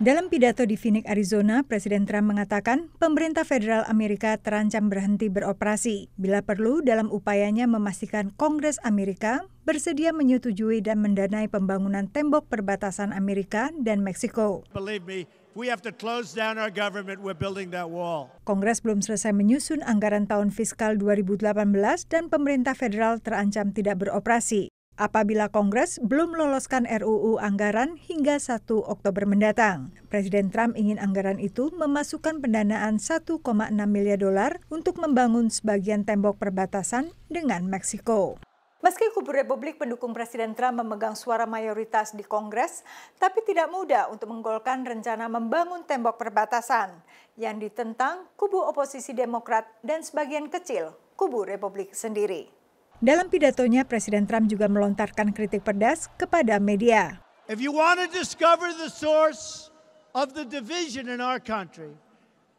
Dalam pidato di Phoenix, Arizona, Presiden Trump mengatakan pemerintah federal Amerika terancam berhenti beroperasi bila perlu dalam upayanya memastikan Kongres Amerika bersedia menyetujui dan mendanai pembangunan tembok perbatasan Amerika dan Meksiko. Kongres belum selesai menyusun anggaran tahun fiskal 2018 dan pemerintah federal terancam tidak beroperasi apabila Kongres belum loloskan RUU anggaran hingga 1 Oktober mendatang. Presiden Trump ingin anggaran itu memasukkan pendanaan 1,6 miliar dolar untuk membangun sebagian tembok perbatasan dengan Meksiko. Meski kubu Republik pendukung Presiden Trump memegang suara mayoritas di Kongres, tapi tidak mudah untuk menggolkan rencana membangun tembok perbatasan yang ditentang kubu oposisi Demokrat dan sebagian kecil kubu Republik sendiri. Dalam pidatonya, Presiden Trump juga melontarkan kritik pedas kepada media. If you want to discover the source of the division in our country,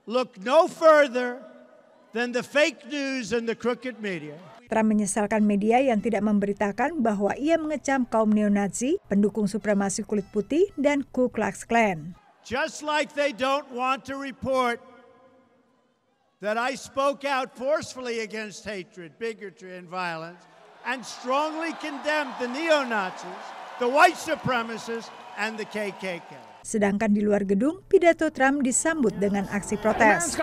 look no further than the fake news and the crooked media. Trump menyesalkan media yang tidak memberitakan bahwa ia mengecam kaum neonazi, pendukung supremasi kulit putih, dan Ku Klux Klan. Just like they don't want to report that I spoke out forcefully against hatred, bigotry, and violence, and strongly condemned the neo Nazis, the white supremacists, and the KKK. Sedangkan di luar gedung, pidato Trump disambut dengan aksi protes.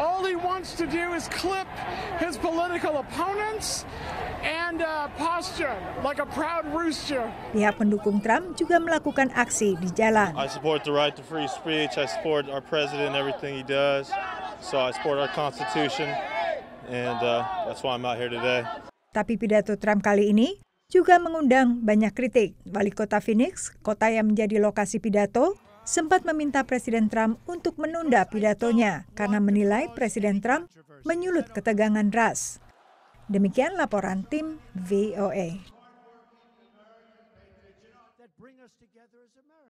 All he wants to do is clip his political opponents and uh, posture like a proud rooster. Pihak pendukung Trump juga melakukan aksi di jalan. I support the right to free speech. I support our president and everything he does. So I support our constitution and uh, that's why I'm out here today. Tapi pidato Trump kali ini juga mengundang banyak kritik. Wali kota Phoenix, kota yang menjadi lokasi pidato, sempat meminta Presiden Trump untuk menunda pidatonya karena menilai Presiden Trump menyulut ketegangan ras. Demikian laporan tim VOA.